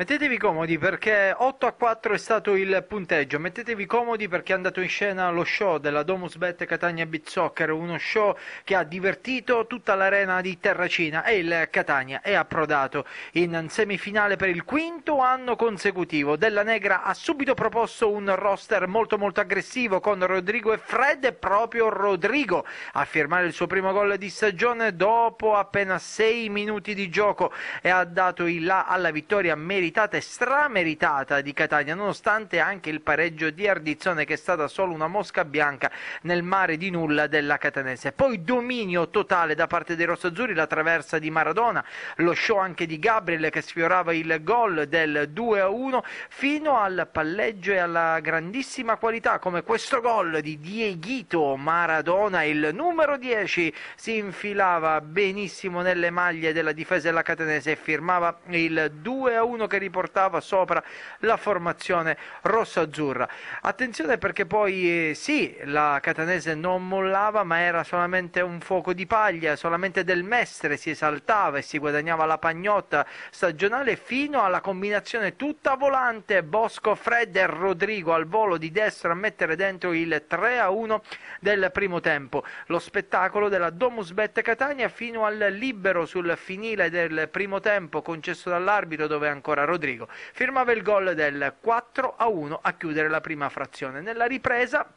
Mettetevi comodi perché 8 a 4 è stato il punteggio, mettetevi comodi perché è andato in scena lo show della Domus Bet Catania Beat Soccer, uno show che ha divertito tutta l'arena di Terracina e il Catania è approdato in semifinale per il quinto anno consecutivo. Della Negra ha subito proposto un roster molto molto aggressivo con Rodrigo e Fred e proprio Rodrigo a firmare il suo primo gol di stagione dopo appena 6 minuti di gioco e ha dato il là alla vittoria merita meritata e strameritata di Catania, nonostante anche il pareggio di Ardizione che è stata solo una mosca bianca nel mare di nulla della Catanese. Poi dominio totale da parte dei rossazzurri, la traversa di Maradona, lo show anche di Gabriel che sfiorava il gol del 2-1 fino al palleggio e alla grandissima qualità come questo gol di Dieghito Maradona, il numero 10 si infilava benissimo nelle maglie della difesa della Catanese e firmava il 2-1 che che riportava sopra la formazione rossa-azzurra. Attenzione perché poi eh, sì, la catanese non mollava, ma era solamente un fuoco di paglia, solamente del mestre si esaltava e si guadagnava la pagnotta stagionale fino alla combinazione tutta volante Bosco, Fred e Rodrigo al volo di destra a mettere dentro il 3 a 1 del primo tempo. Lo spettacolo della Domus Bet Catania fino al libero sul finire del primo tempo concesso dall'arbitro dove ancora Rodrigo firmava il gol del 4 a 1 a chiudere la prima frazione. Nella ripresa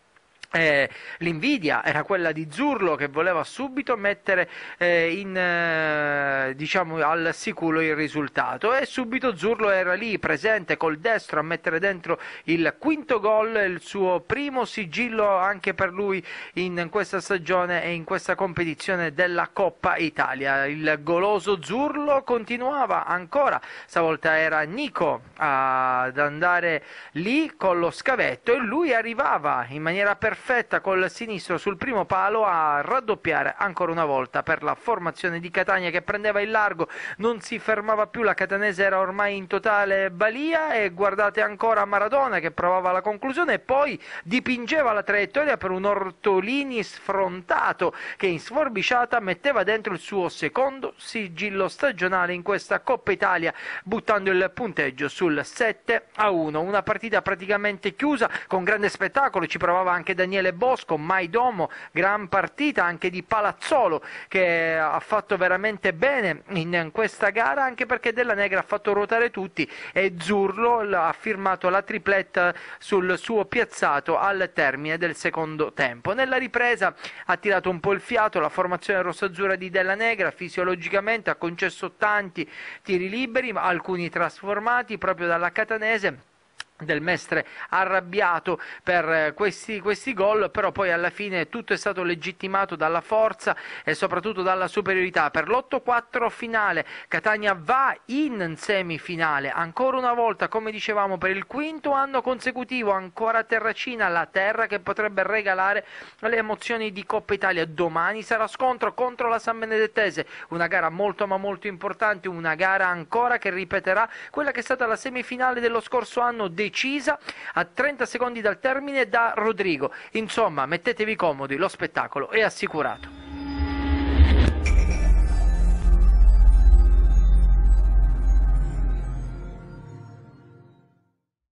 eh, l'invidia era quella di Zurlo che voleva subito mettere eh, in, eh, diciamo, al sicuro il risultato e subito Zurlo era lì presente col destro a mettere dentro il quinto gol, il suo primo sigillo anche per lui in questa stagione e in questa competizione della Coppa Italia. Il goloso Zurlo continuava ancora, stavolta era Nico ad andare lì con lo scavetto e lui arrivava in maniera perfetta perfetta col sinistro sul primo palo a raddoppiare ancora una volta per la formazione di Catania che prendeva il largo, non si fermava più, la catanese era ormai in totale balia e guardate ancora Maradona che provava la conclusione e poi dipingeva la traiettoria per un Ortolini sfrontato che in sforbiciata metteva dentro il suo secondo sigillo stagionale in questa Coppa Italia buttando il punteggio sul 7 a 1, una partita praticamente chiusa con grande spettacolo, ci provava anche Daniele Daniele Bosco, Maidomo, gran partita anche di Palazzolo che ha fatto veramente bene in questa gara anche perché Della Negra ha fatto ruotare tutti e Zurlo ha firmato la tripletta sul suo piazzato al termine del secondo tempo. Nella ripresa ha tirato un po' il fiato la formazione rossazzurra di Della Negra, fisiologicamente ha concesso tanti tiri liberi, alcuni trasformati proprio dalla catanese del Mestre arrabbiato per eh, questi, questi gol, però poi alla fine tutto è stato legittimato dalla forza e soprattutto dalla superiorità. Per l'8-4 finale Catania va in semifinale, ancora una volta come dicevamo per il quinto anno consecutivo, ancora Terracina, la terra che potrebbe regalare le emozioni di Coppa Italia. Domani sarà scontro contro la San Benedettese, una gara molto ma molto importante, una gara ancora che ripeterà quella che è stata la semifinale dello scorso anno. Dec- decisa a 30 secondi dal termine da Rodrigo. Insomma, mettetevi comodi, lo spettacolo è assicurato.